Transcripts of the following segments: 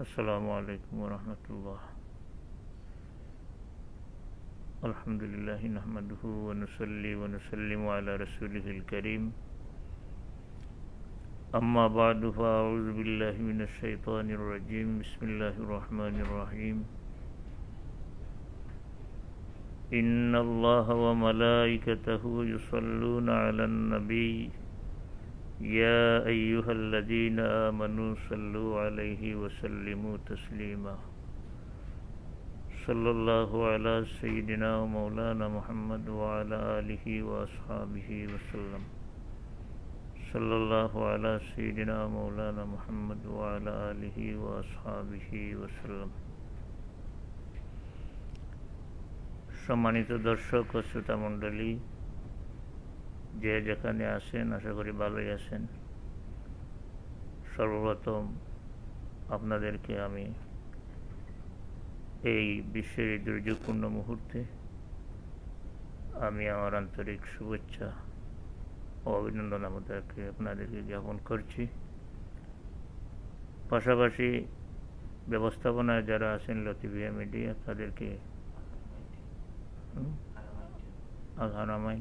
السلام عليكم ورحمة الله الحمد لله نحمده ونصلي ونسلم على رسوله الكريم أما بعد فأعوذ بالله من الشيطان الرجيم بسم الله الرحمن الرحيم إن الله وملائكته يصلون على النبي يا أيها الذين آمنوا صلوا عليه وسلموا تسليما صلى الله على سيدنا ومولانا محمد وعلى آله وأصحابه وسلم صلى الله على سيدنا مولانا محمد وعلى آله سمنی تو درشک ست منڈلی যে যেখানে আছেন আশা করি ভালোই আছেন সর্বপ্রথম আপনাদেরকে আমি এই বিশ্বের এই দুর্যোগপূর্ণ মুহূর্তে আমি আমার আন্তরিক শুভেচ্ছা ও অভিনন্দন আমাদেরকে আপনাদেরকে জ্ঞাপন করছি পাশাপাশি ব্যবস্থাপনায় যারা আছেন লতিভিয়া মিডিয়া তাদেরকে হারামাই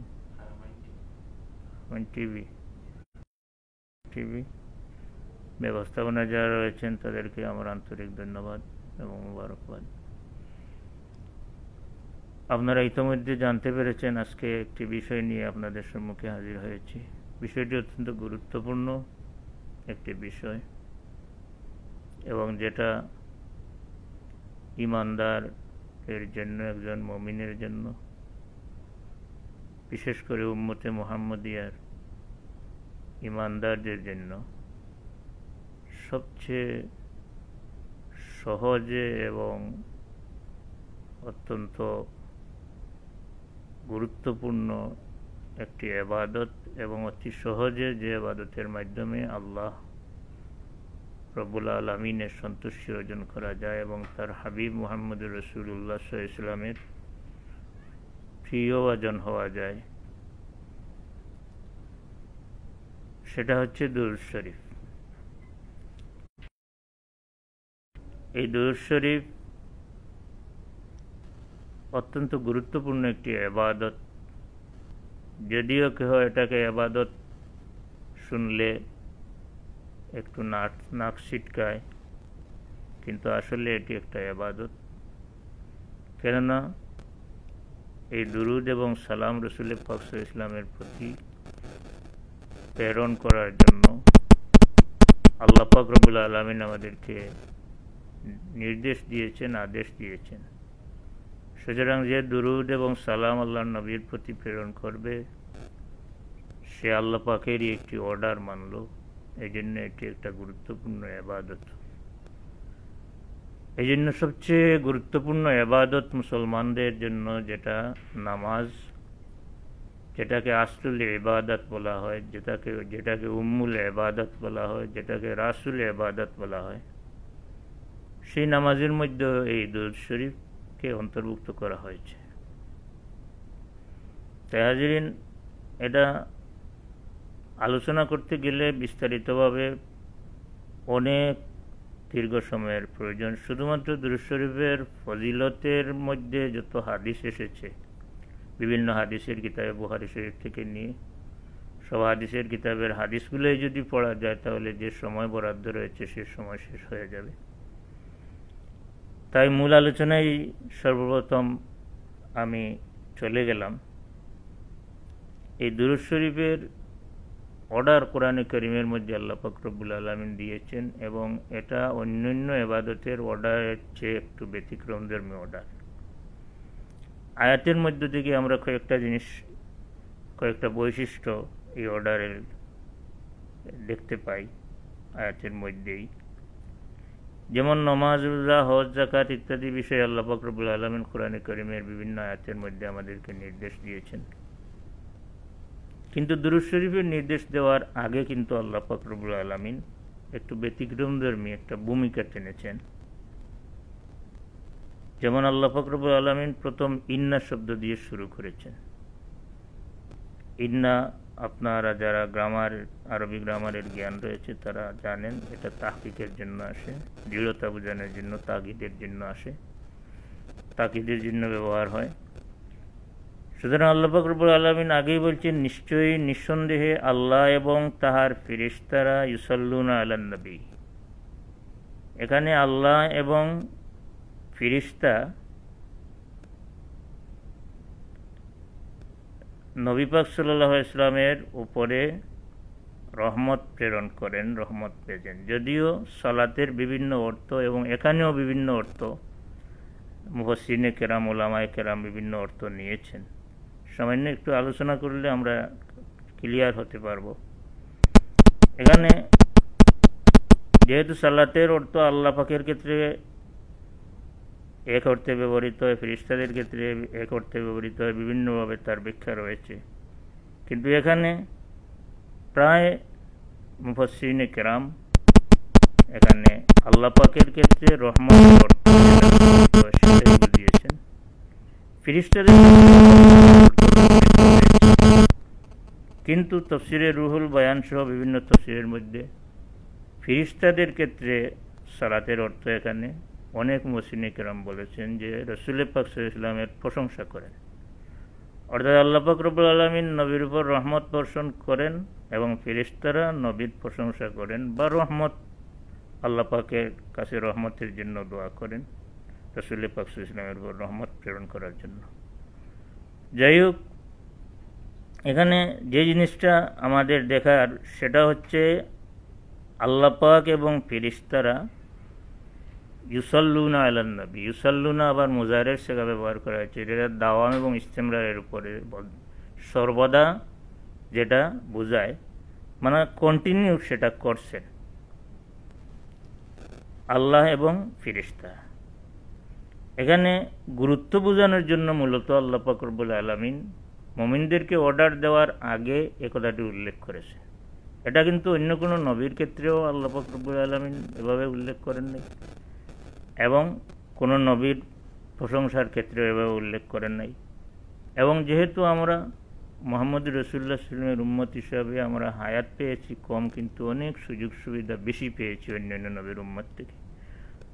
এবং টিভি টিভি ব্যবস্থাপনা যারা রয়েছেন তাদেরকে আমার আন্তরিক ধন্যবাদ এবং মুবারকবাদ আপনারা ইতিমধ্যে জানতে পেরেছেন আজকে একটি বিষয় নিয়ে আপনাদের সম্মুখে হাজির হয়েছি বিষয়টি অত্যন্ত গুরুত্বপূর্ণ একটি বিষয় এবং যেটা ইমানদার এর জন্য একজন মমিনের জন্য বিশেষ করে উম্মতে মোহাম্মদিয়ার ইমানদারদের জন্য সবচেয়ে সহজে এবং অত্যন্ত গুরুত্বপূর্ণ একটি এবাদত এবং অতি সহজে যে আবাদতের মাধ্যমে আল্লাহ রবুল আলমিনের সন্তুষ্টি অর্জন করা যায় এবং তার হাবিব মোহাম্মদ রসুল্লাহ ইসলামের প্রিয় অর্জন হওয়া যায় সেটা হচ্ছে দুরুদ শরীফ এই দুরুদ শরীফ অত্যন্ত গুরুত্বপূর্ণ একটি আবাদত যদিও কেহ এটাকে আবাদত শুনলে একটু নাক নাক ছিটকায় কিন্তু আসলে এটি একটা আবাদত কেননা এই দুরুদ এবং সালাম রসুল ফখসুল ইসলামের প্রতি প্রেরণ করার জন্য আল্লাহ রবুল আলমিন আমাদেরকে নির্দেশ দিয়েছেন আদেশ দিয়েছেন সুতরাং যে দুরুদ এবং সালাম আল্লাহ নবীর প্রতি প্রেরণ করবে সে আল্লাহ পাকেরই একটি অর্ডার মানল এই জন্য এটি একটা গুরুত্বপূর্ণ আবাদত এই জন্য সবচেয়ে গুরুত্বপূর্ণ এবাদত মুসলমানদের জন্য যেটা নামাজ যেটাকে আসলুল এবাদত বলা হয় যেটাকে যেটাকে উম্মুল এবাদত বলা হয় যেটাকে রাসুল এবাদত বলা হয় সেই নামাজের মধ্যে এই দুরুদ শরীফকে অন্তর্ভুক্ত করা হয়েছে তেহাজরিন এটা আলোচনা করতে গেলে বিস্তারিতভাবে অনেক দীর্ঘ সময়ের প্রয়োজন শুধুমাত্র দুরুশরীফের ফজিলতের মধ্যে যত হাদিস এসেছে বিভিন্ন হাদিসের কিতাবে বুহারি শরীফ থেকে নিয়ে সব হাদিসের কিতাবের হাদিসগুলোই যদি পড়া যায় তাহলে যে সময় বরাদ্দ রয়েছে সে সময় শেষ হয়ে যাবে তাই মূল আলোচনায় সর্বপ্রথম আমি চলে গেলাম এই দুরুদ অর্ডার কোরআনে করিমের মধ্যে আল্লাহ ফকরবুল আলমিন দিয়েছেন এবং এটা অন্যান্য এবাদতের অর্ডারের চেয়ে একটু ব্যতিক্রম ধর্মী অর্ডার আয়াতের মধ্য থেকে আমরা কয়েকটা জিনিস কয়েকটা বৈশিষ্ট্য এই অর্ডারের দেখতে পাই আয়াতের মধ্যেই যেমন নমাজ রোজা হজ জাকাত ইত্যাদি বিষয়ে আল্লাহ ফকরবুল আলমিন কোরআনে করিমের বিভিন্ন আয়াতের মধ্যে আমাদেরকে নির্দেশ দিয়েছেন কিন্তু দুরুজ শরীফের নির্দেশ দেওয়ার আগে কিন্তু আল্লাহ ফকরবুল আলমিন একটু ব্যতিক্রমধর্মী একটা ভূমিকা টেনেছেন যেমন আল্লাহ ফকরবুল আলমিন প্রথম ইন্না শব্দ দিয়ে শুরু করেছেন ইন্না আপনারা যারা গ্রামার আরবি গ্রামারের জ্ঞান রয়েছে তারা জানেন এটা তাহকিকের জন্য আসে দৃঢ়তা বোঝানোর জন্য তাগিদের জন্য আসে তাকিদের জন্য ব্যবহার হয় সুতরাং আল্লাপাক রবুল আলমিন আগেই বলছেন নিশ্চয়ই নিঃসন্দেহে আল্লাহ এবং তাহার ফিরিস্তারা আলান আলান্নবী এখানে আল্লাহ এবং ফিরিস্তা নবীপাক সাল্লাহ ইসলামের উপরে রহমত প্রেরণ করেন রহমত পেয়েছেন যদিও সলাতের বিভিন্ন অর্থ এবং এখানেও বিভিন্ন অর্থ মুহসিনে কেরাম ওলামায় কেরাম বিভিন্ন অর্থ নিয়েছেন সামান্য একটু আলোচনা করলে আমরা ক্লিয়ার হতে পারব এখানে যেহেতু সালাতের অর্থ আল্লাহ পাখের ক্ষেত্রে এক অর্থে ব্যবহৃত হয় ফিরিস্তাদের ক্ষেত্রে এক অর্থে ব্যবহৃত হয় বিভিন্নভাবে তার ব্যাখ্যা রয়েছে কিন্তু এখানে প্রায় মুফসিন কেরাম এখানে আল্লাপাকের ক্ষেত্রে রহমান অর্থ কিন্তু তফসিরের রুহুল বয়ানসহ বিভিন্ন তফসিরের মধ্যে ফিরিস্তাদের ক্ষেত্রে সালাতের অর্থ এখানে অনেক কেরাম বলেছেন যে রসুল পাক ইসলামের প্রশংসা করেন অর্থাৎ আল্লাহ পাক রবুল আলমিন নবীর উপর রহমত বর্ষণ করেন এবং ফিরিস্তারা নবীর প্রশংসা করেন বা রহমত আল্লাপাকের কাছে রহমতের জন্য দোয়া করেন রাসুল পাকসু ইসলামের উপর রহমত প্রেরণ করার জন্য যাই হোক এখানে যে জিনিসটা আমাদের দেখার সেটা হচ্ছে আল্লাপাক এবং ফিরিস্তারা ইউসাল্লুনা আলান্নবী নবী ইউসাল্লুনা আবার মুজাহের সেগা ব্যবহার করা হয়েছে যেটা দাওয়াম এবং ইস্তেমরারের উপরে সর্বদা যেটা বোঝায় মানে কন্টিনিউ সেটা করছে আল্লাহ এবং ফিরিস্তা এখানে গুরুত্ব বোঝানোর জন্য মূলত আল্লাহ পাকরবুল আলমিন মমিনদেরকে অর্ডার দেওয়ার আগে একথাটি উল্লেখ করেছে এটা কিন্তু অন্য কোনো নবীর ক্ষেত্রেও আল্লাহ ফকরবুল আলমিন এভাবে উল্লেখ করেননি এবং কোনো নবীর প্রশংসার ক্ষেত্রেও এভাবে উল্লেখ করেন নাই এবং যেহেতু আমরা মোহাম্মদ রসুল্লাহ সাল্লামের উম্মত হিসাবে আমরা হায়াত পেয়েছি কম কিন্তু অনেক সুযোগ সুবিধা বেশি পেয়েছি অন্যান্য নবীর উম্মত থেকে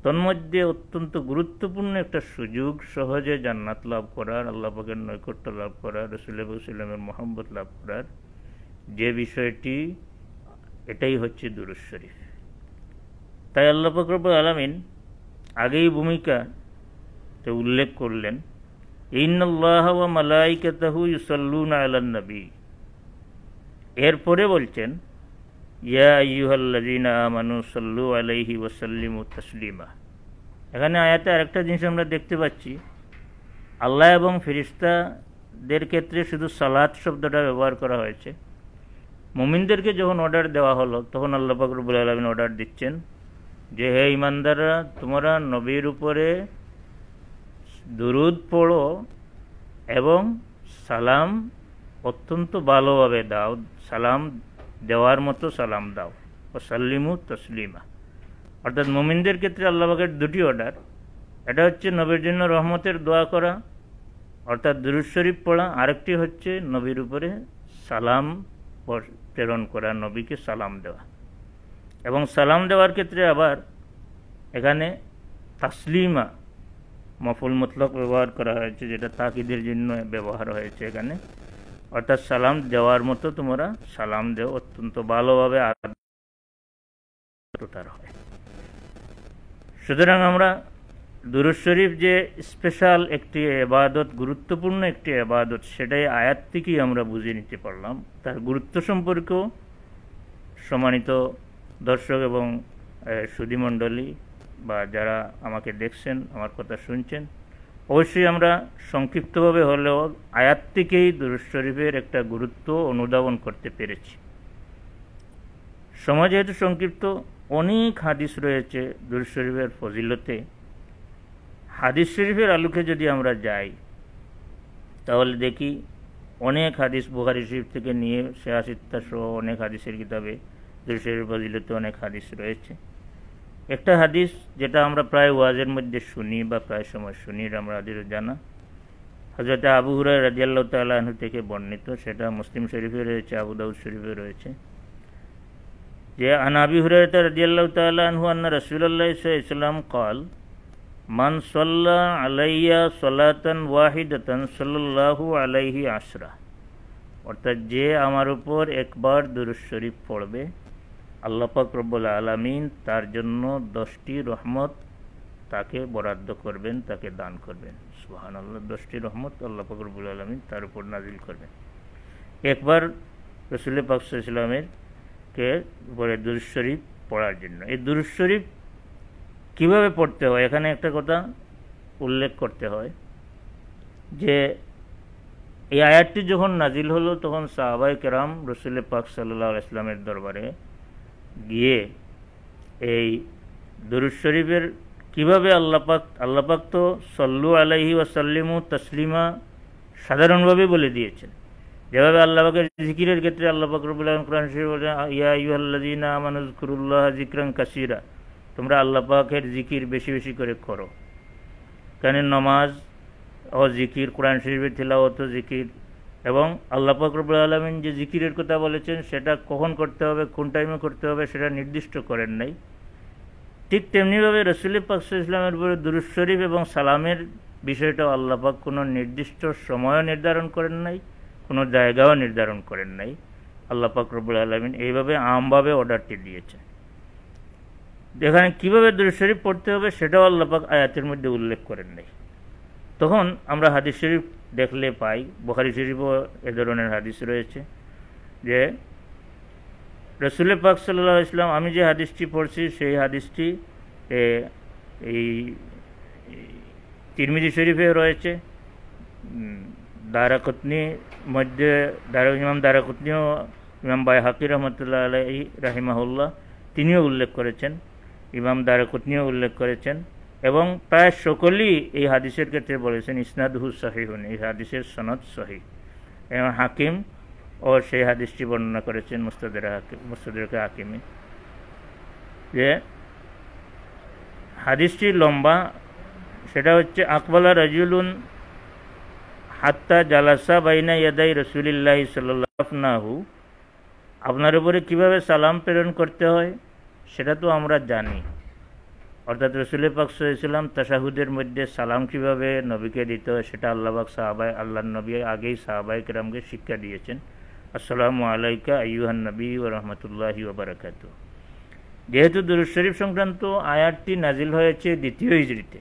তন্মধ্যে অত্যন্ত গুরুত্বপূর্ণ একটা সুযোগ সহজে জান্নাত লাভ করার আল্লাহের নৈকট্য লাভ করার রসুল্লাহামের মোহাম্মত লাভ করার যে বিষয়টি এটাই হচ্ছে দুরুজ শরীফ তাই আল্লাহ ফকরব আলামিন আগেই ভূমিকা তো উল্লেখ করলেন ইন্নআল্লাহ মালাইকাতাহু ইউসল্লুন আলান্নবী নবী এরপরে বলছেন ইয়া ইউহাল্লাজিনা তসলিমা এখানে আয়াতে আরেকটা জিনিস আমরা দেখতে পাচ্ছি আল্লাহ এবং ফিরিস্তাদের ক্ষেত্রে শুধু সালাত শব্দটা ব্যবহার করা হয়েছে মুমিনদেরকে যখন অর্ডার দেওয়া হলো তখন আল্লাহ বলে আলমিন অর্ডার দিচ্ছেন যে হে ইমানদাররা তোমরা নবীর উপরে দুরুদ পড়ো এবং সালাম অত্যন্ত ভালোভাবে দাও সালাম দেওয়ার মতো সালাম দাও ও সাল্লিমু তসলিমা অর্থাৎ মোমিনদের ক্ষেত্রে আল্লাহবাকের দুটি অর্ডার এটা হচ্ছে নবীর জন্য রহমতের দোয়া করা অর্থাৎ দুরুদ শরীফ পড়া আরেকটি হচ্ছে নবীর উপরে সালাম প্রেরণ করা নবীকে সালাম দেওয়া এবং সালাম দেওয়ার ক্ষেত্রে আবার এখানে তাসলিমা মফুল মতলক ব্যবহার করা হয়েছে যেটা তাকিদের জন্য ব্যবহার হয়েছে এখানে অর্থাৎ সালাম দেওয়ার মতো তোমরা সালাম দেও অত্যন্ত ভালোভাবে আর হয় সুতরাং আমরা দুরুজ শরীফ যে স্পেশাল একটি এবাদত গুরুত্বপূর্ণ একটি এবাদত সেটাই আয়াত থেকেই আমরা বুঝে নিতে পারলাম তার গুরুত্ব সম্পর্কেও সম্মানিত দর্শক এবং সুধিমণ্ডলী বা যারা আমাকে দেখছেন আমার কথা শুনছেন অবশ্যই আমরা সংক্ষিপ্তভাবে হলেও আয়াত থেকেই দুরুজ শরীফের একটা গুরুত্ব অনুধাবন করতে পেরেছি সময় যেহেতু সংক্ষিপ্ত অনেক হাদিস রয়েছে দুরুজ শরীফের ফজিলতে হাদিস শরীফের আলোকে যদি আমরা যাই তাহলে দেখি অনেক হাদিস বুহারি শরীফ থেকে নিয়ে শেয়াসিত্তা সহ অনেক হাদিসের কিতাবে দুরুজ শরীফের ফজিলতে অনেক হাদিস রয়েছে একটা হাদিস যেটা আমরা প্রায় ওয়াজের মধ্যে শুনি বা প্রায় সময় শুনি আমাদের জানা হজরত আবু হুরাই রাজিয়াল্লাহ তাল্লাহ থেকে বর্ণিত সেটা মুসলিম শরীফে রয়েছে আবু দাউদ শরীফে রয়েছে যে আনাবি হুরাইতা রাজিয়াল্লাহ তাল্লাহ আন্না রসুল্লাহ ইসলাম কল মান সাল্লা আলাইয়া সলাতন ওয়াহিদতন সাল্লাহু আলাইহি আশরা অর্থাৎ যে আমার উপর একবার শরীফ পড়বে আল্লাপাক রব্বুল আলমিন তার জন্য দশটি রহমত তাকে বরাদ্দ করবেন তাকে দান করবেন সুহান আল্লাহ দশটি রহমত আল্লাহ রব্বুল আলমিন তার উপর নাজিল করবেন একবার রসুল ইসলামের কে উপরে দুরুশরীফ পড়ার জন্য এই দুরুশরীফ কীভাবে পড়তে হয় এখানে একটা কথা উল্লেখ করতে হয় যে এই আয়াতটি যখন নাজিল হলো তখন সাহাবাই কেরাম রসুল পাক সাল্লাহ ইসলামের দরবারে গিয়ে এই দরুদ শরীফের কীভাবে আল্লাপাক আল্লাপাক তো সল্লু আলাইহি ওয়াসাল্লিমু তসলিমা সাধারণভাবে বলে দিয়েছেন যেভাবে আল্লাহের জিকিরের ক্ষেত্রে আল্লাপাক পাকরবুল্লাহ কোরআন শরীফ বলেন ইয়া মানুষ কুরুল্লাহ জিকরান কাসিরা তোমরা আল্লাপাকের জিকির বেশি বেশি করে করো কেন নমাজ ও জিকির কোরআন শরীফের অত জিকির এবং আল্লাহ ফকরবুল আলমিন যে জিকিরের কথা বলেছেন সেটা কখন করতে হবে কোন টাইমে করতে হবে সেটা নির্দিষ্ট করেন নাই ঠিক তেমনিভাবে রসুল পাক ইসলামের উপরে দুরুজ শরীফ এবং সালামের বিষয়টাও আল্লাপাক কোনো নির্দিষ্ট সময়ও নির্ধারণ করেন নাই কোনো জায়গাও নির্ধারণ করেন নাই আল্লাপাক রবুল আলমিন এইভাবে আমভাবে অর্ডারটি দিয়েছেন এখানে কীভাবে দুরুজ শরীফ পড়তে হবে সেটাও আল্লাপাক আয়াতের মধ্যে উল্লেখ করেন নাই তখন আমরা হাদিস শরীফ দেখলে পাই বোখারি শরীফও এ ধরনের হাদিস রয়েছে যে রসুল পাক সাল্লা ইসলাম আমি যে হাদিসটি পড়ছি সেই হাদিসটি এই তিরমিজি শরীফে রয়েছে দারাকুতনি মধ্যে দারা ইমাম দারাকুতনিও ইমাম বাই হাকির রহমতুল্লাহ আলাই রাহিমাহুল্লাহ তিনিও উল্লেখ করেছেন ইমাম দারাকুতনিও উল্লেখ করেছেন এবং প্রায় সকলেই এই হাদিসের ক্ষেত্রে বলেছেন ইসনাদহু হন এই হাদিসের সনদ সহি এবং হাকিম ও সেই হাদিসটি বর্ণনা করেছেন মুস্তাদের হাকিম মুস্তাদেরকে হাকিমি যে হাদিসটি লম্বা সেটা হচ্ছে আকবালা রাজিউলুন হাত্তা জালাসা বাইনা ইয়াদাই রসুলিল্লাহ সাল্লাহু আপনার উপরে কীভাবে সালাম প্রেরণ করতে হয় সেটা তো আমরা জানি অর্থাৎ রসুলের পাক্স হয়েছিলাম তাসাহুদের মধ্যে সালাম কীভাবে নবীকে দিতে হয় সেটা আল্লাহবাক সাহাবাই আল্লাহ নবী আগেই সাহাবাই কেরামকে শিক্ষা দিয়েছেন আসসালামু আলাইকা আইহান নবী ও রহমতুল্লাহি ওবরাকাত যেহেতু দুরুদ শরীফ সংক্রান্ত আয়াতটি নাজিল হয়েছে দ্বিতীয় ইজরিতে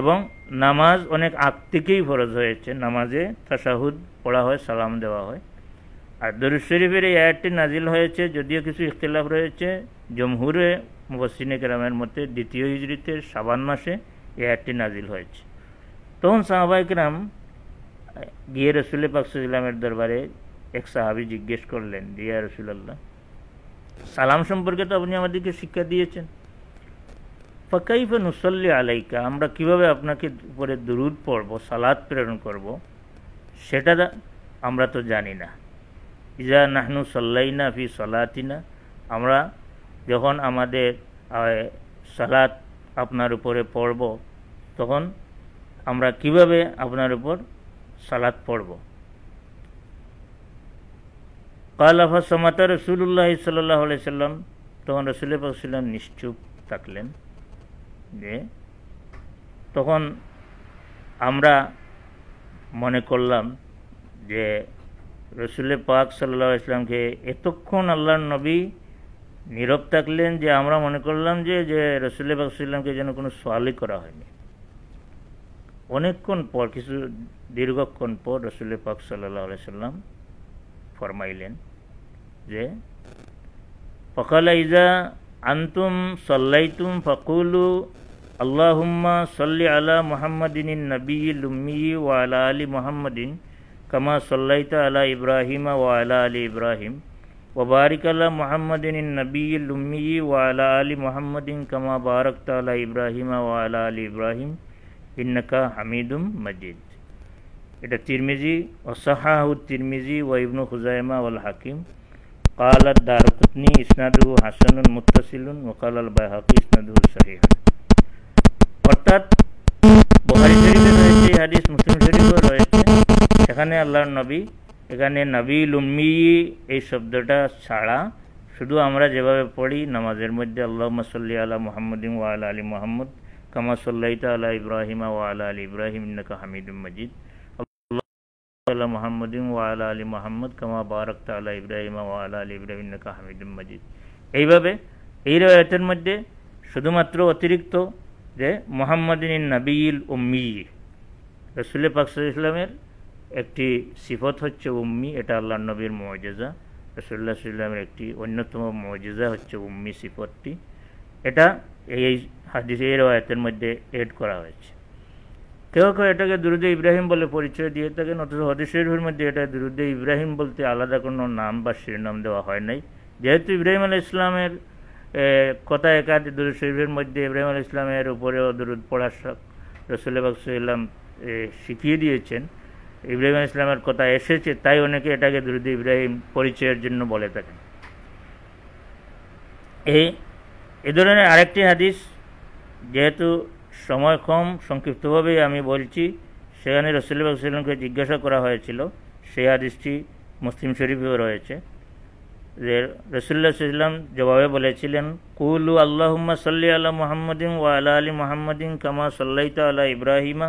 এবং নামাজ অনেক আগ থেকেই ফরজ হয়েছে নামাজে তাসাহুদ পড়া হয় সালাম দেওয়া হয় আর দরুদ শরীফের এই আয়াতটি নাজিল হয়েছে যদিও কিছু ইখতলাফ রয়েছে জমহুরে মুবসিনে কেরামের মধ্যে দ্বিতীয় হিজড়িতে সাবান মাসে এ আয়াতটি নাজিল হয়েছে তখন সাহাবাই কেরাম গিয়ে রসুল পাকসুলামের দরবারে এক সাহাবি জিজ্ঞেস করলেন দিয়া রসুলাল্লাহ সালাম সম্পর্কে তো আপনি আমাদেরকে শিক্ষা দিয়েছেন ফাকাইফা নুসল্লি আলাইকা আমরা কিভাবে আপনাকে উপরে দুরুদ পড়ব সালাদ প্রেরণ করব সেটা আমরা তো জানি না ইজা নাহনু সল্লাই না ফি না আমরা যখন আমাদের সালাত আপনার উপরে পড়ব তখন আমরা কিভাবে আপনার উপর সালাত পড়ব কালাফা সমাতা রসুল্লাহ সাল্লাহ সাল্লাম তখন রসুল সাল্লাম নিশ্চুপ থাকলেন যে তখন আমরা মনে করলাম যে রসুল পাক সাল্লাহ ইসলামকে এতক্ষণ আল্লাহর নবী নীরব থাকলেন যে আমরা মনে করলাম যে যে রসুল্লা বাকসুল্লামকে যেন কোনো সওয়ালই করা হয়নি অনেকক্ষণ পর কিছু দীর্ঘক্ষণ পর রসুল্লি পাক সাল্লাহ সাল্লাম ফরমাইলেন যে ফকালা ইজা আন্তুম সল্লাইতুম ফকুলু আল্লাহুম্মা সল্লি আলা মোহাম্মদিন নবী লুম্মি ওয়া আলা আলী মোহাম্মদিন কামা সল্লাইতা আলা ইব্রাহিমা ওয়া আলা আলী ইব্রাহিম وبارك على محمد النبي الأمي وعلى آل محمد كما باركت على إبراهيم وعلى آل إبراهيم إنك حميد مجيد এটা তিরমিজি ওসাহাহ তিরমিজি ও ইবনু খুজাইমা ওয়াল হাকিম قال الدارقطني إسناده حسن متصل وقال البيهقي إسناده صحيح অর্থাৎ বুখারী শরীফে রয়েছে হাদিস মুসলিম শরীফে রয়েছে সেখানে আল্লাহর নবী এখানে নবীল উম্মি এই শব্দটা ছাড়া শুধু আমরা যেভাবে পড়ি নামাজের মধ্যে আল্লাহ মাসল্লি আলা মোহাম্মদিম ওয়াল আলী মোহাম্মদ কামা সাল্লাইতা আলা ইব্রাহিমা ওয়াল আলী ইব্রাহিম নাকা হামিদুম মজিদ আল্লাহ মোহাম্মদিম ওয়াল আলী মোহাম্মদ কামা বারাক্তা আলা ইব্রাহিমা ওয়াল আলী ইব্রাহিম নাকা হামিদুম মজিদ এইভাবে এই রেওয়ায়তের মধ্যে শুধুমাত্র অতিরিক্ত যে মোহাম্মদিন নাবিল উম্মি রসুল পাকসুল ইসলামের একটি সিফত হচ্ছে উম্মি এটা আল্লাহ নবীর মজেজা রসুল্লাহ সাল্লামের একটি অন্যতম মজেজা হচ্ছে উম্মি সিফতটি এটা এই হাদিস এই রয়েতের মধ্যে এড করা হয়েছে কেউ কেউ এটাকে দুরুদে ইব্রাহিম বলে পরিচয় দিয়ে থাকেন অথচ হদিসের মধ্যে এটা দুরুদে ইব্রাহিম বলতে আলাদা কোনো নাম বা শিরনাম দেওয়া হয় নাই যেহেতু ইব্রাহিম আল ইসলামের কথা একাধিক দুরুদ শরীফের মধ্যে ইব্রাহিম আল ইসলামের উপরেও দুরুদ পড়া রসুল্লাহ সাল্লাম শিখিয়ে দিয়েছেন ইব্রাহিম ইসলামের কথা এসেছে তাই অনেকে এটাকে দুরুদ ইব্রাহিম পরিচয়ের জন্য বলে থাকেন এই এ ধরনের আরেকটি হাদিস যেহেতু সময় কম সংক্ষিপ্তভাবেই আমি বলছি সেখানে রসুল্লাহ সাল্লামকে জিজ্ঞাসা করা হয়েছিল সেই হাদিসটি মুসলিম শরীফেও রয়েছে যে রসুল্লাহ সাল্লাম জবাবে বলেছিলেন কুলু আল্লাহ সাল্লি আল্লাহ মোহাম্মদিন ওয়া আলা আলী মোহাম্মদিন কামা সাল্লাইতা আলা ইব্রাহিমা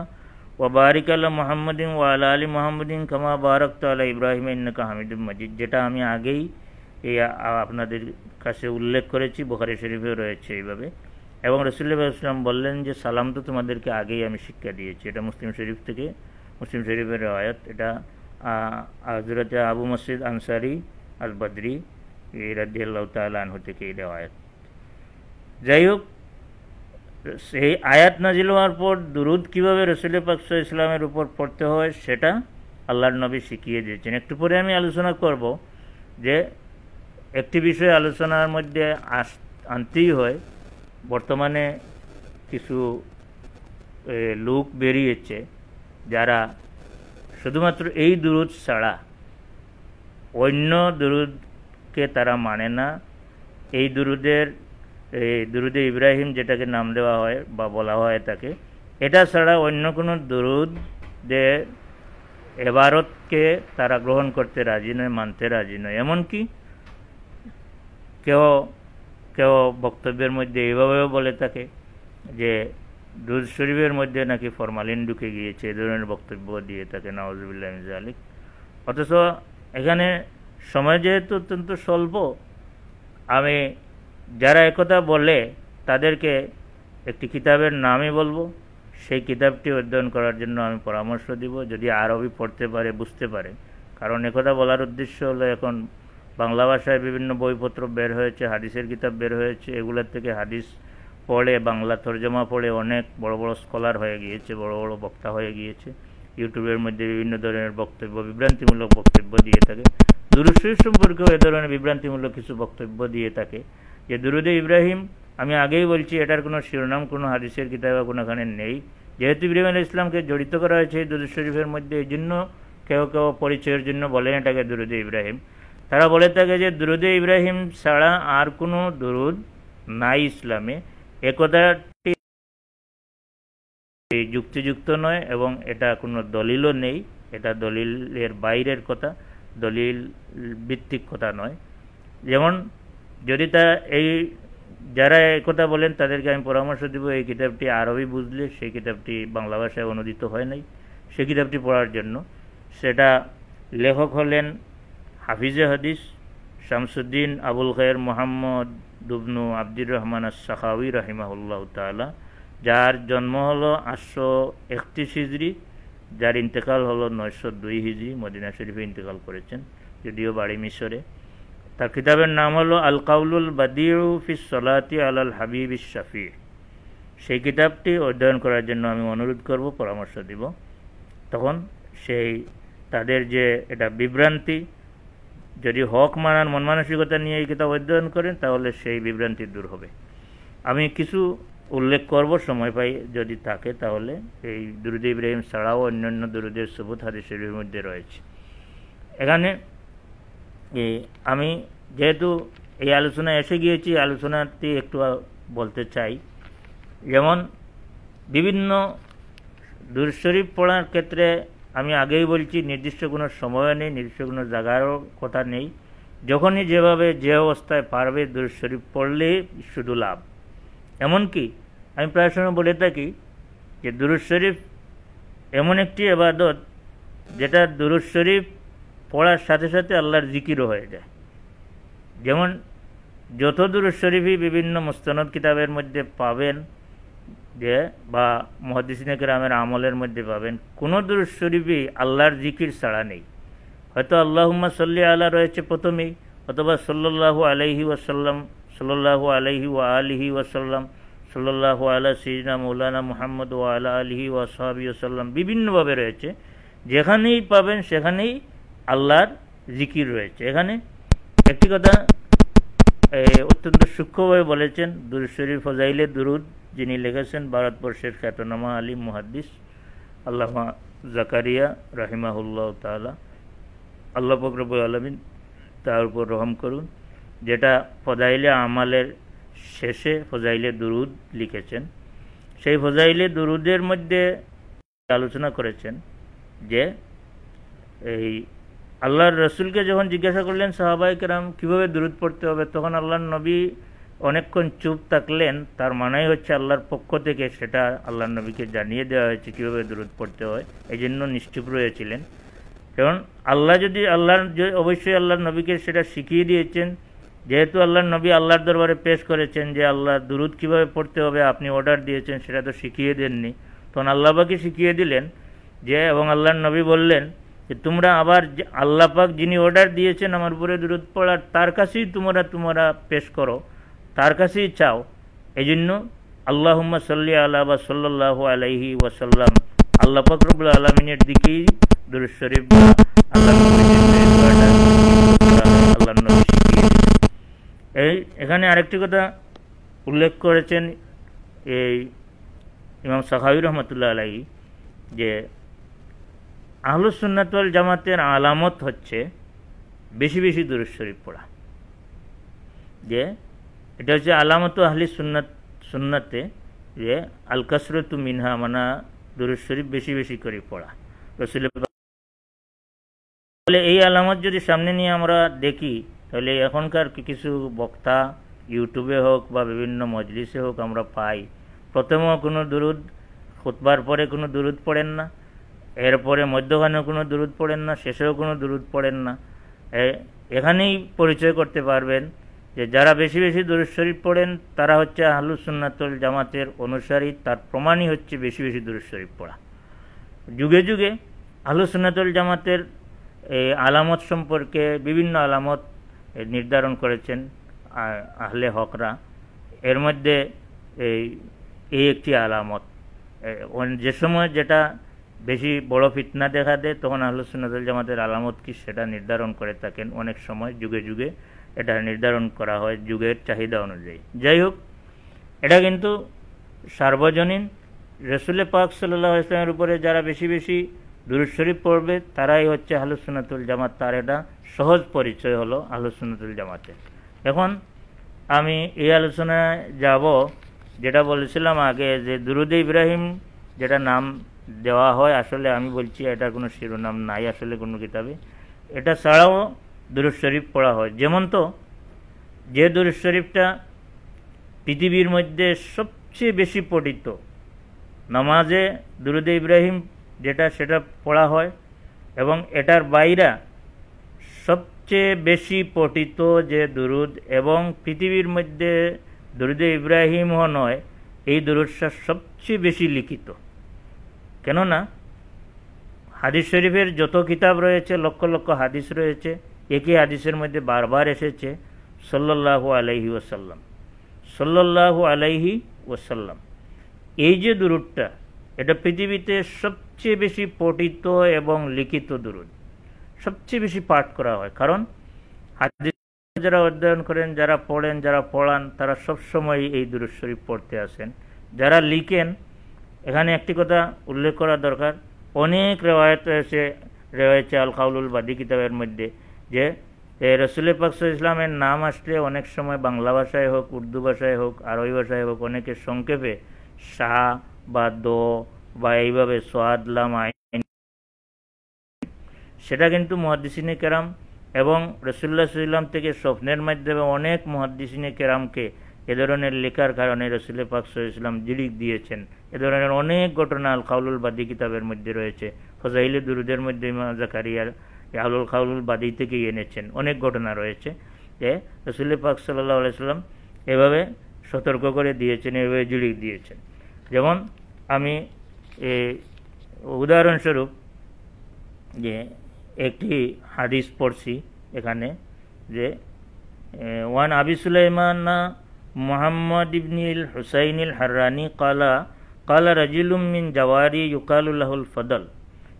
ওবারিক আল্লাহ মোহাম্মদিন ওয়াল আলী মোহাম্মদিন কামা বারক তাল্লাহ ইব্রাহিম ইন্নাকা হামিদুল মজিদ যেটা আমি আগেই এই আপনাদের কাছে উল্লেখ করেছি বোখারি শরীফেও রয়েছে এইভাবে এবং রসুল্লাহ ইসলাম বললেন যে সালাম তো তোমাদেরকে আগেই আমি শিক্ষা দিয়েছি এটা মুসলিম শরীফ থেকে মুসলিম শরীফের রয়াত এটা হজরত আবু মসজিদ আনসারি আল বদরি রাজিয়াল্লাহ তাল্লাহ থেকে এই রেওয়ায়ত যাই হোক সেই আয়াত নাজিল হওয়ার পর দুরুদ কীভাবে রসুল পাকস ইসলামের উপর পড়তে হয় সেটা আল্লাহর নবী শিখিয়ে দিয়েছেন একটু পরে আমি আলোচনা করব যে একটি বিষয়ে আলোচনার মধ্যে আস আনতেই হয় বর্তমানে কিছু লোক বেরিয়েছে যারা শুধুমাত্র এই দুরুদ ছাড়া অন্য দুরুদকে তারা মানে না এই দুরুদের এই দুরুদে ইব্রাহিম যেটাকে নাম দেওয়া হয় বা বলা হয় তাকে এটা ছাড়া অন্য কোনো দুরুদ যে এবারতকে তারা গ্রহণ করতে রাজি নয় মানতে রাজি নয় এমনকি কেউ কেউ বক্তব্যের মধ্যে এইভাবেও বলে থাকে যে দুধ শরীফের মধ্যে নাকি ফরমালিন ঢুকে গিয়েছে এ ধরনের বক্তব্য দিয়ে থাকে নওয়াজবুল্লাহ আলিক অথচ এখানে সময় যেহেতু অত্যন্ত স্বল্প আমি যারা একথা বলে তাদেরকে একটি কিতাবের নামই বলবো সেই কিতাবটি অধ্যয়ন করার জন্য আমি পরামর্শ দিব যদি আরবি পড়তে পারে বুঝতে পারে কারণ একথা বলার উদ্দেশ্য হলো এখন বাংলা ভাষায় বিভিন্ন বইপত্র বের হয়েছে হাদিসের কিতাব বের হয়েছে এগুলোর থেকে হাদিস পড়ে বাংলা তর্জমা পড়ে অনেক বড় বড় স্কলার হয়ে গিয়েছে বড় বড় বক্তা হয়ে গিয়েছে ইউটিউবের মধ্যে বিভিন্ন ধরনের বক্তব্য বিভ্রান্তিমূলক বক্তব্য দিয়ে থাকে দুরুশ্বর সম্পর্কেও এ ধরনের বিভ্রান্তিমূলক কিছু বক্তব্য দিয়ে থাকে যে দুরুদে ইব্রাহিম আমি আগেই বলছি এটার কোনো শিরোনাম কোনো হাদিসের কিতাবে কোনোখানে নেই যেহেতু ইব্রাহিম আলী ইসলামকে জড়িত করা হয়েছে দুরুদ শরীফের মধ্যে এই জন্য কেউ কেউ পরিচয়ের জন্য বলেন এটাকে দুরুদে ইব্রাহিম তারা বলে থাকে যে দুরুদে ইব্রাহিম ছাড়া আর কোনো দুরুদ নাই ইসলামে একতাটি যুক্তিযুক্ত নয় এবং এটা কোনো দলিলও নেই এটা দলিলের বাইরের কথা দলিল ভিত্তিক কথা নয় যেমন যদি তা এই যারা একথা বলেন তাদেরকে আমি পরামর্শ দিব এই কিতাবটি আরবি বুঝলে সেই কিতাবটি বাংলা ভাষায় অনুদিত হয় নাই সেই কিতাবটি পড়ার জন্য সেটা লেখক হলেন হাফিজে হাদিস শামসুদ্দিন আবুল খায়ের মোহাম্মদ দুবনু আব্দুর রহমান আসাউই রাহিমাহুল্লাহ তালা যার জন্ম হলো আটশো একত্রিশ হিজড়ি যার ইন্তেকাল হলো নয়শো দুই হিজড়ি মদিনা শরীফে ইন্তেকাল করেছেন যদিও বাড়ি মিশরে তার কিতাবের নাম হলো আল কাউলুল বাদিউ ফি সলাতি আল আল হাবিব শাফি সেই কিতাবটি অধ্যয়ন করার জন্য আমি অনুরোধ করব পরামর্শ দিব তখন সেই তাদের যে এটা বিভ্রান্তি যদি হক মানার মন মানসিকতা নিয়ে এই কিতাব অধ্যয়ন করেন তাহলে সেই বিভ্রান্তি দূর হবে আমি কিছু উল্লেখ করব সময় পাই যদি থাকে তাহলে এই দুরুদ ইব্রাহিম ছাড়াও অন্যান্য দুরুদের সবুত হাদিসের মধ্যে রয়েছে এখানে যে আমি যেহেতু এই আলোচনায় এসে গিয়েছি আলোচনাটি একটু বলতে চাই যেমন বিভিন্ন দুরশরীফ পড়ার ক্ষেত্রে আমি আগেই বলছি নির্দিষ্ট কোনো সময় নেই নির্দিষ্ট কোনো জায়গারও কথা নেই যখনই যেভাবে যে অবস্থায় পারবে দুরশরীফ পড়লে শুধু লাভ এমনকি আমি প্রায় সময় বলে থাকি যে দুরুদ এমন একটি আবাদত যেটা দুরুদ শরীফ পড়ার সাথে সাথে আল্লাহর জিকিরও হয়ে যায় যেমন যত শরীফই বিভিন্ন মুস্তানদ কিতাবের মধ্যে পাবেন যে বা মহাদিসিনে গ্রামের আমলের মধ্যে পাবেন কোনো দূর শরীফই আল্লাহর জিকির ছাড়া নেই হয়তো আল্লাহুম্মা সল্লি আল্লাহ রয়েছে প্রথমেই অথবা সল্লাহু আলহি ওয়াসাল্লাম সল্লাহু আলহি ওয়া আলহি ওয়াসাল্লাম সল্লাহু আল্লাহ সিজনা মৌলানা মুহাম্মদ ও আল্লাহ আলহি ওয়াসাবি ওসাল্লাম বিভিন্নভাবে রয়েছে যেখানেই পাবেন সেখানেই আল্লাহর জিকির রয়েছে এখানে একটি কথা অত্যন্ত সূক্ষ্মভাবে বলেছেন দুরুদ শরীফ ফজাইলে দুরুদ যিনি লিখেছেন ভারতবর্ষের খ্যাতনামা আলী মুহাদ্দিস আল্লাহমা জাকারিয়া রাহিমাহুল্লাহ তালা আল্লাহ ফকরবুল আলমিন তার উপর রহম করুন যেটা ফজাইলে আমালের শেষে ফজাইলে দুরুদ লিখেছেন সেই ফজাইলে দুরুদের মধ্যে আলোচনা করেছেন যে এই আল্লাহর রসুলকে যখন জিজ্ঞাসা করলেন সাহাবাই কেরাম কীভাবে দূরত পড়তে হবে তখন আল্লাহর নবী অনেকক্ষণ চুপ থাকলেন তার মানেই হচ্ছে আল্লাহর পক্ষ থেকে সেটা আল্লাহর নবীকে জানিয়ে দেওয়া হয়েছে কীভাবে দূরত পড়তে হয় এই জন্য নিশ্চুপ রয়েছিলেন কারণ আল্লাহ যদি আল্লাহর অবশ্যই আল্লাহর নবীকে সেটা শিখিয়ে দিয়েছেন যেহেতু আল্লাহর নবী আল্লাহর দরবারে পেশ করেছেন যে আল্লাহ দূরত কীভাবে পড়তে হবে আপনি অর্ডার দিয়েছেন সেটা তো শিখিয়ে দেননি তখন আল্লাহবাকে শিখিয়ে দিলেন যে এবং আল্লাহর নবী বললেন যে তোমরা আবার আল্লাপাক যিনি অর্ডার দিয়েছেন আমার উপরে দূরত পড়ার তার কাছেই তোমরা তোমরা পেশ করো তার কাছেই চাও এই জন্য আল্লাহম্মা সাল্লি আল্লাহ বা সাল্লাহ আলাইহি ওয়াসাল্লাম আল্লাহ রবুল আলমিনের দিকেই শরীফ আল্লাহ এই এখানে আরেকটি কথা উল্লেখ করেছেন এই ইমাম সাহাবি রহমতুল্লাহ আলাই যে আহলুসুন্নাতল জামাতের আলামত হচ্ছে বেশি বেশি দূর শরীফ পড়া যে এটা হচ্ছে আলামত আহলি সুন্নাত সুন্নাতে যে আল কাসরতু মিনহা মানা দুরুজ শরীফ বেশি বেশি করে পড়া রসুল তাহলে এই আলামত যদি সামনে নিয়ে আমরা দেখি তাহলে এখনকার কিছু বক্তা ইউটিউবে হোক বা বিভিন্ন মজলিসে হোক আমরা পাই প্রথমেও কোনো দুরুদ খুতবার পরে কোনো দুরুদ পড়েন না এরপরে মধ্যখানে কোনো দূরত পড়েন না শেষেও কোনো দূরত পড়েন না এখানেই পরিচয় করতে পারবেন যে যারা বেশি বেশি দূর শরীফ পড়েন তারা হচ্ছে আহলুসুন্নাতুল জামাতের অনুসারী তার প্রমাণই হচ্ছে বেশি বেশি দূর শরীফ পড়া যুগে যুগে আহলুসুন্নাতুল জামাতের এই আলামত সম্পর্কে বিভিন্ন আলামত নির্ধারণ করেছেন আহলে হকরা এর মধ্যে এই একটি আলামত যে সময় যেটা বেশি বড় ফিতনা দেখা দেয় তখন আহলুসুনাদুল জামাতের আলামত কি সেটা নির্ধারণ করে থাকেন অনেক সময় যুগে যুগে এটা নির্ধারণ করা হয় যুগের চাহিদা অনুযায়ী যাই হোক এটা কিন্তু সার্বজনীন রসুলের পাক সাল্লাহ ইসলামের উপরে যারা বেশি বেশি দুরুশরীফ পড়বে তারাই হচ্ছে আহলুসুনাতুল জামাত তার এটা সহজ পরিচয় হলো আহলুসুনাতুল জামাতের এখন আমি এই আলোচনায় যাব যেটা বলেছিলাম আগে যে দুরুদ ইব্রাহিম যেটা নাম দেওয়া হয় আসলে আমি বলছি এটা কোনো শিরোনাম নাই আসলে কোনো কিতাবে এটা ছাড়াও দুরুদ শরীফ পড়া হয় যেমন তো যে দুরুদ শরীফটা পৃথিবীর মধ্যে সবচেয়ে বেশি পঠিত নামাজে দুরুদ ইব্রাহিম যেটা সেটা পড়া হয় এবং এটার বাইরা সবচেয়ে বেশি পঠিত যে দুরুদ এবং পৃথিবীর মধ্যে দুরুদ ইব্রাহিমও নয় এই দুরুদটা সবচেয়ে বেশি লিখিত কেননা হাদিস শরীফের যত কিতাব রয়েছে লক্ষ লক্ষ হাদিস রয়েছে একই হাদিসের মধ্যে বারবার এসেছে সল্লাহু আলাইহি ওসাল্লাম সল্লাহু আলাইহি ওসাল্লাম এই যে দুরুদটা এটা পৃথিবীতে সবচেয়ে বেশি পঠিত এবং লিখিত দুরুদ সবচেয়ে বেশি পাঠ করা হয় কারণ হাদিস যারা অধ্যয়ন করেন যারা পড়েন যারা পড়ান তারা সবসময় এই দুরুদ শরীফ পড়তে আসেন যারা লিখেন এখানে একটি কথা উল্লেখ করা দরকার অনেক রেওয়ায়ত রয়েছে রয়েছে আল খাউলুল বাদি কিতাবের মধ্যে যে রসুল পাকস ইসলামের নাম আসলে অনেক সময় বাংলা ভাষায় হোক উর্দু ভাষায় হোক আরবি ভাষায় হোক অনেকে সংক্ষেপে শাহ বা দ বা এইভাবে সোয়াদলাম আইন সেটা কিন্তু মহাদিসিনে কেরাম এবং রসুল্লা সাল্লাম থেকে স্বপ্নের মাধ্যমে অনেক মহাদিসিনে কেরামকে এ ধরনের লেখার কারণে রসুল পাকস ইসলাম জিড়ি দিয়েছেন এ ধরনের অনেক ঘটনা আল খাউলুল বাদী কিতাবের মধ্যে রয়েছে ফজাইলে দুরুদের মধ্যে ইমাম জাকারিয়া আলুল খাউলুল বাদী থেকে এনেছেন অনেক ঘটনা রয়েছে যে রসুল্লি পাক সাল্লাহ আলাইসাল্লাম এভাবে সতর্ক করে দিয়েছেন এভাবে জুড়ি দিয়েছেন যেমন আমি উদাহরণস্বরূপ যে একটি হাদিস পড়ছি এখানে যে ওয়ান আবি সুলাইমান মোহাম্মদ ইবনিল হুসাইনিল হাররানি কালা কালা রাজিলুম মিন জাওয়ারি ইউকালুল্লাহুল ফদল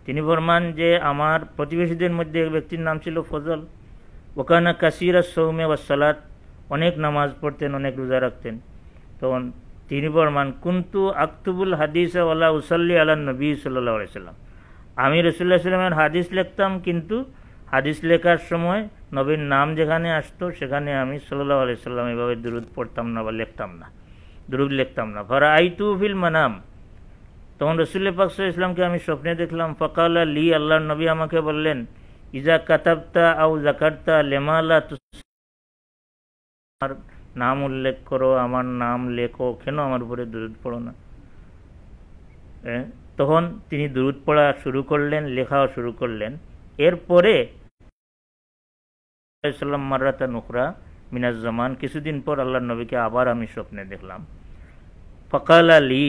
তিনি ফরমান যে আমার প্রতিবেশীদের মধ্যে এক ব্যক্তির নাম ছিল ফজল ওখানা কাসিরা সৌমে ওয়াসালাত অনেক নামাজ পড়তেন অনেক রোজা রাখতেন তখন তিনি বর্মান কুন্তু আকতুবুল হাদিস আল্লাহ উসাল্লি আল্লাহ নবী সাল্লাহ সাল্লাম আমি রসুল্লাহ সাল্লামের হাদিস লিখতাম কিন্তু হাদিস লেখার সময় নবীর নাম যেখানে আসতো সেখানে আমি সাল্লাহ আলাইসাল্লাম এভাবে দূরত পড়তাম না বা লিখতাম না দুরুদ লিখতাম না ফর আই টু ফিল মানাম তখন রসুল পাকস ইসলামকে আমি স্বপ্নে দেখলাম ফকালা লি আল্লাহ নবী আমাকে বললেন ইজা কাতাবতা আউ জাকারতা লেমালা আমার নাম উল্লেখ করো আমার নাম লেখো কেন আমার উপরে দুরুদ পড়ো না তখন তিনি দুরুদ পড়া শুরু করলেন লেখাও শুরু করলেন এরপরে সাল্লাম মার্রাতা নুকরা মিনাজ জামান কিছুদিন পর আল্লাহ নবীকে আবার আমি স্বপ্নে দেখলাম ফকাল আলি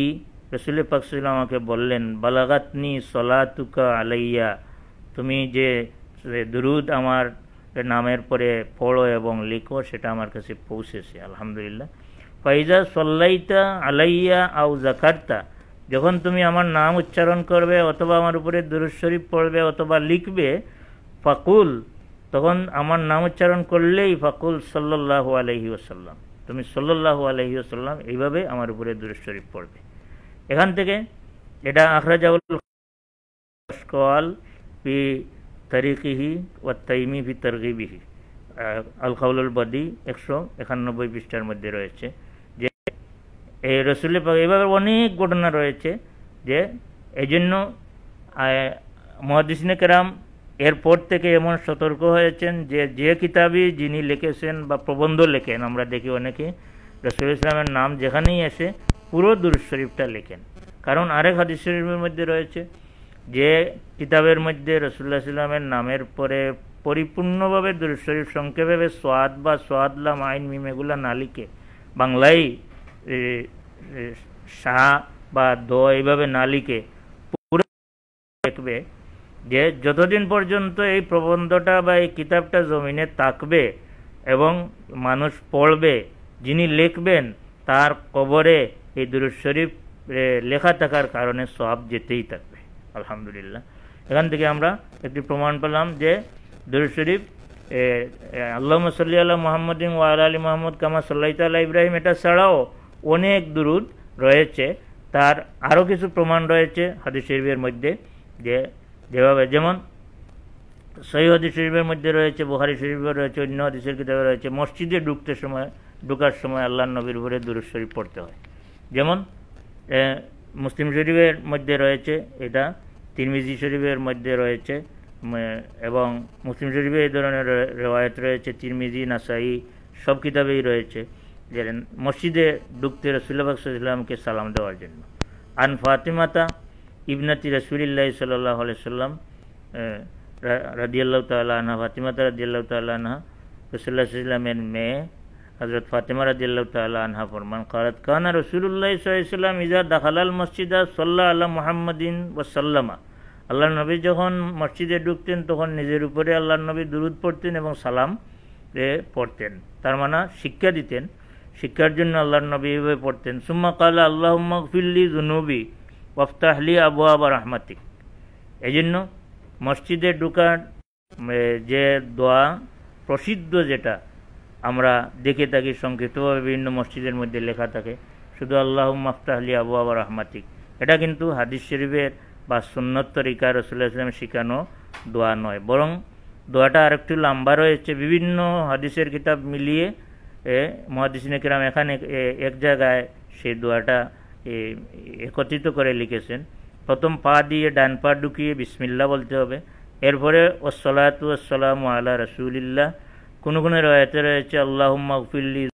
রসুল পাকসুল আমাকে বললেন বালাগাতনি সলাতুকা আলাইয়া তুমি যে দুরুদ আমার নামের পরে পড়ো এবং লিখো সেটা আমার কাছে পৌঁছেছে আলহামদুলিল্লাহ ফাইজা সল্লাইতা আলাইয়া আউ জাকার্তা যখন তুমি আমার নাম উচ্চারণ করবে অথবা আমার উপরে দুরুদ শরীফ পড়বে অথবা লিখবে ফাকুল তখন আমার নাম উচ্চারণ করলেই ফাকুল সাল্লাহ আলহি ওসাল্লাম তুমি সল্লাহ আলহিউসাল্লাম এইভাবে আমার উপরে দূরে শরীফ পড়বে এখান থেকে এটা আখরাজাউল কল পি তারিকিহি ও তাইমি ভি তরগিবিহি আল খাউলুল বাদি একশো একানব্বই পৃষ্ঠার মধ্যে রয়েছে যে এই রসুল এভাবে অনেক ঘটনা রয়েছে যে এই জন্য মহাদিসনে কেরাম এরপর থেকে এমন সতর্ক হয়েছেন যে যে কিতাবই যিনি লিখেছেন বা প্রবন্ধ লেখেন আমরা দেখি অনেকে রসুল ইসলামের নাম যেখানেই আসে পুরো দুরুদ শরীফটা লেখেন কারণ আরেক হাদিস শরীফের মধ্যে রয়েছে যে কিতাবের মধ্যে রসুল্লাহ ইসলামের নামের পরে পরিপূর্ণভাবে দুরুদ শরীফ সংক্ষেপে সোয়াদ বা সোয়াদলাম আইন মিমেগুলা না লিখে বাংলায় শাহ বা দ এইভাবে না লিখে পুরো দেখবে যে যতদিন পর্যন্ত এই প্রবন্ধটা বা এই কিতাবটা জমিনে থাকবে এবং মানুষ পড়বে যিনি লিখবেন তার কবরে এই দুরুস শরীফ লেখা থাকার কারণে সব যেতেই থাকবে আলহামদুলিল্লাহ এখান থেকে আমরা একটি প্রমাণ পেলাম যে দুরুস শরীফ আল্লাহ সাল্লি আল্লাহ মোহাম্মদিন ওয়াল আলী মোহাম্মদ কামা সাল্লাহ তাল্লাহ ইব্রাহিম এটা ছাড়াও অনেক দুরুদ রয়েছে তার আরও কিছু প্রমাণ রয়েছে হাদিস শরীফের মধ্যে যে যেভাবে যেমন হদি শরীফের মধ্যে রয়েছে বুহারি শরীফে রয়েছে অন্য হাদিসের কিতাবে রয়েছে মসজিদে ঢুকতে সময় ঢুকার সময় আল্লাহ নবীর ভরে দুরুদ শরীফ পড়তে হয় যেমন মুসলিম শরীফের মধ্যে রয়েছে এটা তিরমিজি শরীফের মধ্যে রয়েছে এবং মুসলিম শরীফে এই ধরনের রেওয়ায়ত রয়েছে তিরমিজি নাসাই সব কিতাবেই রয়েছে যে মসজিদে ডুকতে রসুল্লাহ ইসলামকে সালাম দেওয়ার জন্য আন ফাতিমাতা ইবনাতি রাসুলিল্লাহ সাল্লাহ সাল্লাম রাদিয়াল্লাহ তাল্লাহ আনহা তা রাদিয়াল্লাহ তাল্লাহ আনহা রসুল্লাহ সাল্লামের মেয়ে হজরত ফাতেমা রাদিয়াল্লাহ তাল্লাহ আনহা ফরমান খান আর রসুল্লাহ সাল্লাম ইজা দাখালাল মসজিদা সাল্লাহ আল্লাহ মোহাম্মদিন ওসাল্লামা আল্লাহ নবী যখন মসজিদে ঢুকতেন তখন নিজের উপরে আল্লাহ নবী দুরুদ পড়তেন এবং সালাম এ পড়তেন তার মানে শিক্ষা দিতেন শিক্ষার জন্য আল্লাহ নবী এভাবে পড়তেন সুম্মা কাল আল্লাহ ফিল্লি জুনবী ওফতাহলি আবু আবা রহমাতিক এই জন্য মসজিদে ঢুকার যে দোয়া প্রসিদ্ধ যেটা আমরা দেখে থাকি সংক্ষিপ্তভাবে বিভিন্ন মসজিদের মধ্যে লেখা থাকে শুধু আল্লাহ মফতাহলি আবু আবা রহমাতিক এটা কিন্তু হাদিস শরীফের বা সুন্নত তরিকা রসুল্লাহ ইসলাম দোয়া নয় বরং দোয়াটা আরেকটু লম্বা রয়েছে বিভিন্ন হাদিসের কিতাব মিলিয়ে মহাদিস কিরাম এখানে এক জায়গায় সেই দোয়াটা একত্রিত করে লিখেছেন প্রথম পা দিয়ে ডান পা ঢুকিয়ে বিসমিল্লা বলতে হবে এরপরে ওসলাত আসসালামু আলা রসুলিল্লাহ কোনো কোনো রয়েতে রয়েছে আল্লাহ মাহফিল্লি